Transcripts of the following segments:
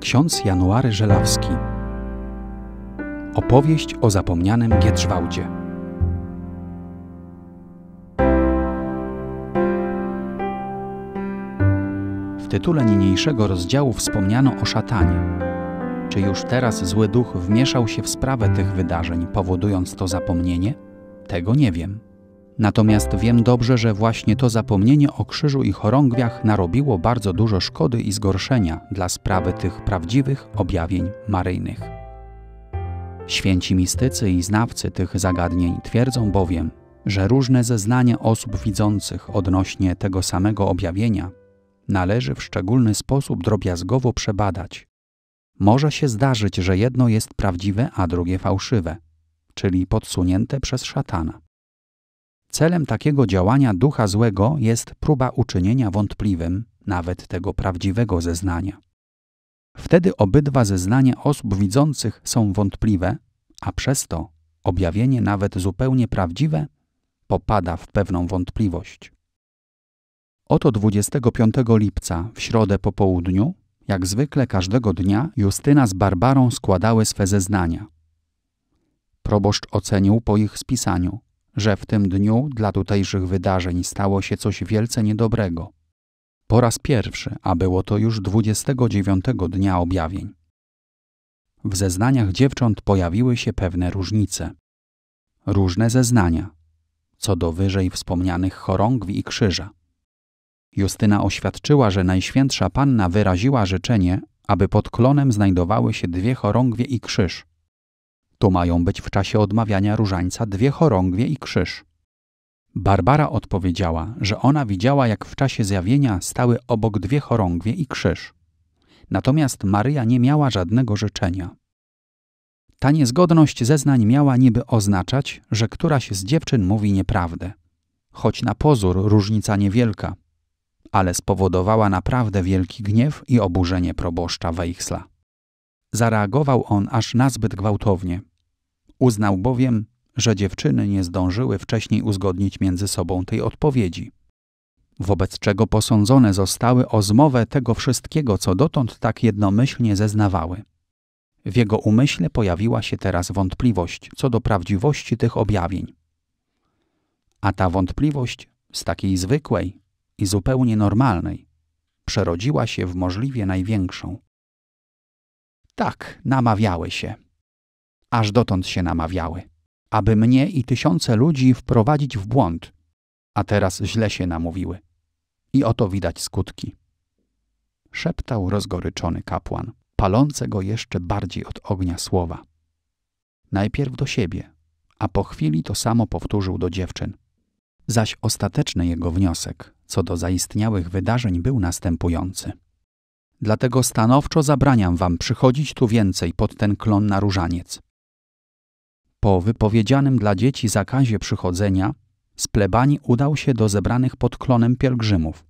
ksiądz January Żelawski. Opowieść o zapomnianym Giedrzwałdzie. W tytule niniejszego rozdziału wspomniano o szatanie. Czy już teraz zły duch wmieszał się w sprawę tych wydarzeń, powodując to zapomnienie? Tego nie wiem. Natomiast wiem dobrze, że właśnie to zapomnienie o krzyżu i chorągwiach narobiło bardzo dużo szkody i zgorszenia dla sprawy tych prawdziwych objawień maryjnych. Święci mistycy i znawcy tych zagadnień twierdzą bowiem, że różne zeznania osób widzących odnośnie tego samego objawienia należy w szczególny sposób drobiazgowo przebadać. Może się zdarzyć, że jedno jest prawdziwe, a drugie fałszywe, czyli podsunięte przez szatana. Celem takiego działania ducha złego jest próba uczynienia wątpliwym nawet tego prawdziwego zeznania. Wtedy obydwa zeznania osób widzących są wątpliwe, a przez to objawienie nawet zupełnie prawdziwe popada w pewną wątpliwość. Oto 25 lipca, w środę po południu, jak zwykle każdego dnia, Justyna z Barbarą składały swe zeznania. Proboszcz ocenił po ich spisaniu – że w tym dniu dla tutejszych wydarzeń stało się coś wielce niedobrego. Po raz pierwszy, a było to już 29 dnia objawień. W zeznaniach dziewcząt pojawiły się pewne różnice. Różne zeznania co do wyżej wspomnianych chorągwi i krzyża. Justyna oświadczyła, że Najświętsza Panna wyraziła życzenie, aby pod klonem znajdowały się dwie chorągwie i krzyż. Tu mają być w czasie odmawiania różańca dwie chorągwie i krzyż. Barbara odpowiedziała, że ona widziała, jak w czasie zjawienia stały obok dwie chorągwie i krzyż. Natomiast Maryja nie miała żadnego życzenia. Ta niezgodność zeznań miała niby oznaczać, że któraś z dziewczyn mówi nieprawdę. Choć na pozór różnica niewielka, ale spowodowała naprawdę wielki gniew i oburzenie proboszcza Weichsla. Zareagował on aż nazbyt gwałtownie. Uznał bowiem, że dziewczyny nie zdążyły wcześniej uzgodnić między sobą tej odpowiedzi. Wobec czego posądzone zostały o zmowę tego wszystkiego, co dotąd tak jednomyślnie zeznawały. W jego umyśle pojawiła się teraz wątpliwość co do prawdziwości tych objawień. A ta wątpliwość z takiej zwykłej i zupełnie normalnej przerodziła się w możliwie największą. Tak, namawiały się, aż dotąd się namawiały, aby mnie i tysiące ludzi wprowadzić w błąd, a teraz źle się namówiły. I oto widać skutki. Szeptał rozgoryczony kapłan, palące go jeszcze bardziej od ognia słowa. Najpierw do siebie, a po chwili to samo powtórzył do dziewczyn. Zaś ostateczny jego wniosek co do zaistniałych wydarzeń był następujący. Dlatego stanowczo zabraniam wam przychodzić tu więcej pod ten klon na różaniec. Po wypowiedzianym dla dzieci zakazie przychodzenia, z plebanii udał się do zebranych pod klonem pielgrzymów.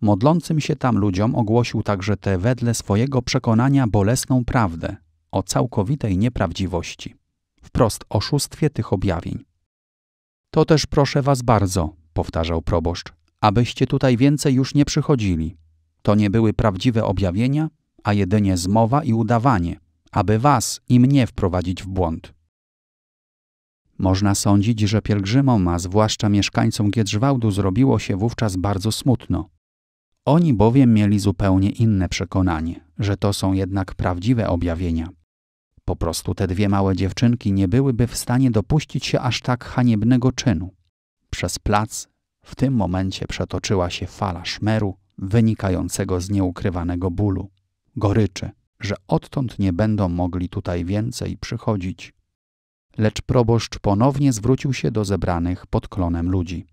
Modlącym się tam ludziom ogłosił także tę wedle swojego przekonania bolesną prawdę o całkowitej nieprawdziwości, wprost oszustwie tych objawień. To też proszę was bardzo, powtarzał proboszcz, abyście tutaj więcej już nie przychodzili. To nie były prawdziwe objawienia, a jedynie zmowa i udawanie, aby was i mnie wprowadzić w błąd. Można sądzić, że pielgrzymom, a zwłaszcza mieszkańcom Giedrzwałdu zrobiło się wówczas bardzo smutno. Oni bowiem mieli zupełnie inne przekonanie, że to są jednak prawdziwe objawienia. Po prostu te dwie małe dziewczynki nie byłyby w stanie dopuścić się aż tak haniebnego czynu. Przez plac w tym momencie przetoczyła się fala szmeru wynikającego z nieukrywanego bólu, goryczy, że odtąd nie będą mogli tutaj więcej przychodzić lecz proboszcz ponownie zwrócił się do zebranych pod klonem ludzi.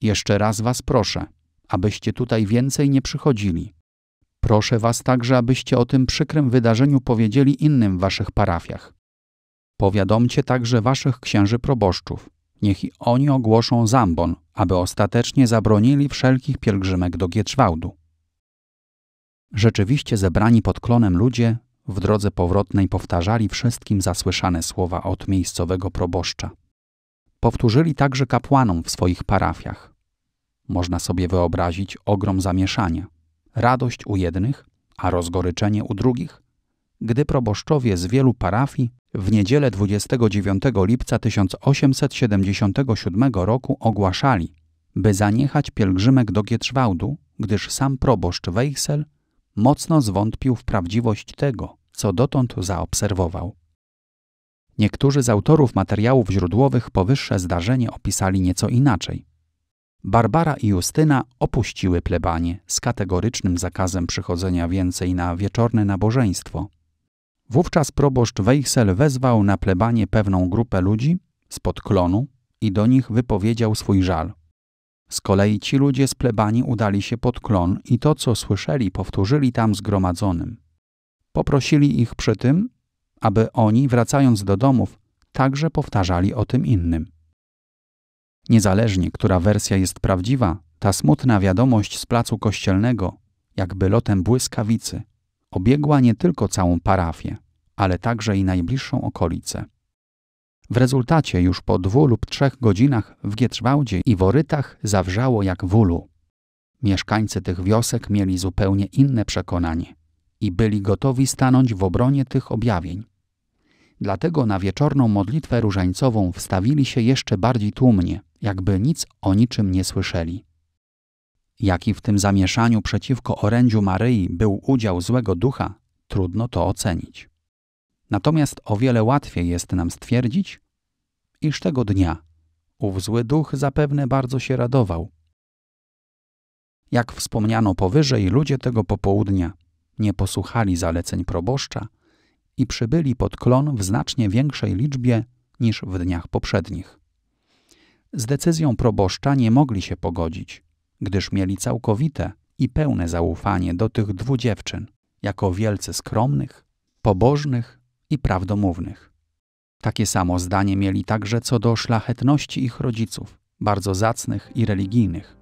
Jeszcze raz was proszę, abyście tutaj więcej nie przychodzili. Proszę was także, abyście o tym przykrym wydarzeniu powiedzieli innym w waszych parafiach. Powiadomcie także waszych księży proboszczów. Niech i oni ogłoszą zambon, aby ostatecznie zabronili wszelkich pielgrzymek do Gietrzwałdu. Rzeczywiście zebrani pod klonem ludzie w drodze powrotnej powtarzali wszystkim zasłyszane słowa od miejscowego proboszcza. Powtórzyli także kapłanom w swoich parafiach. Można sobie wyobrazić ogrom zamieszania, radość u jednych, a rozgoryczenie u drugich, gdy proboszczowie z wielu parafii w niedzielę 29 lipca 1877 roku ogłaszali, by zaniechać pielgrzymek do Gietrzwałdu, gdyż sam proboszcz Weichsel mocno zwątpił w prawdziwość tego, co dotąd zaobserwował. Niektórzy z autorów materiałów źródłowych powyższe zdarzenie opisali nieco inaczej. Barbara i Justyna opuściły plebanie z kategorycznym zakazem przychodzenia więcej na wieczorne nabożeństwo. Wówczas proboszcz Weichsel wezwał na plebanie pewną grupę ludzi spod klonu i do nich wypowiedział swój żal – z kolei ci ludzie z plebanii udali się pod klon i to, co słyszeli, powtórzyli tam zgromadzonym. Poprosili ich przy tym, aby oni, wracając do domów, także powtarzali o tym innym. Niezależnie, która wersja jest prawdziwa, ta smutna wiadomość z placu kościelnego, jakby lotem błyskawicy, obiegła nie tylko całą parafię, ale także i najbliższą okolicę. W rezultacie już po dwu lub trzech godzinach w Gietrzwałdzie i Worytach zawrzało jak w ulu. Mieszkańcy tych wiosek mieli zupełnie inne przekonanie i byli gotowi stanąć w obronie tych objawień. Dlatego na wieczorną modlitwę różańcową wstawili się jeszcze bardziej tłumnie, jakby nic o niczym nie słyszeli. Jaki w tym zamieszaniu przeciwko orędziu Maryi był udział złego ducha, trudno to ocenić. Natomiast o wiele łatwiej jest nam stwierdzić, iż tego dnia ów zły duch zapewne bardzo się radował. Jak wspomniano powyżej, ludzie tego popołudnia nie posłuchali zaleceń proboszcza i przybyli pod klon w znacznie większej liczbie niż w dniach poprzednich. Z decyzją proboszcza nie mogli się pogodzić, gdyż mieli całkowite i pełne zaufanie do tych dwóch dziewczyn, jako wielce skromnych, pobożnych i prawdomównych. Takie samo zdanie mieli także co do szlachetności ich rodziców, bardzo zacnych i religijnych.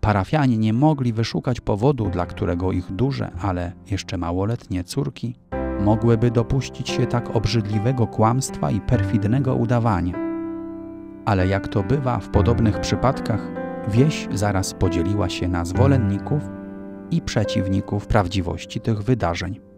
Parafianie nie mogli wyszukać powodu, dla którego ich duże, ale jeszcze małoletnie córki mogłyby dopuścić się tak obrzydliwego kłamstwa i perfidnego udawania. Ale jak to bywa w podobnych przypadkach, wieś zaraz podzieliła się na zwolenników i przeciwników prawdziwości tych wydarzeń.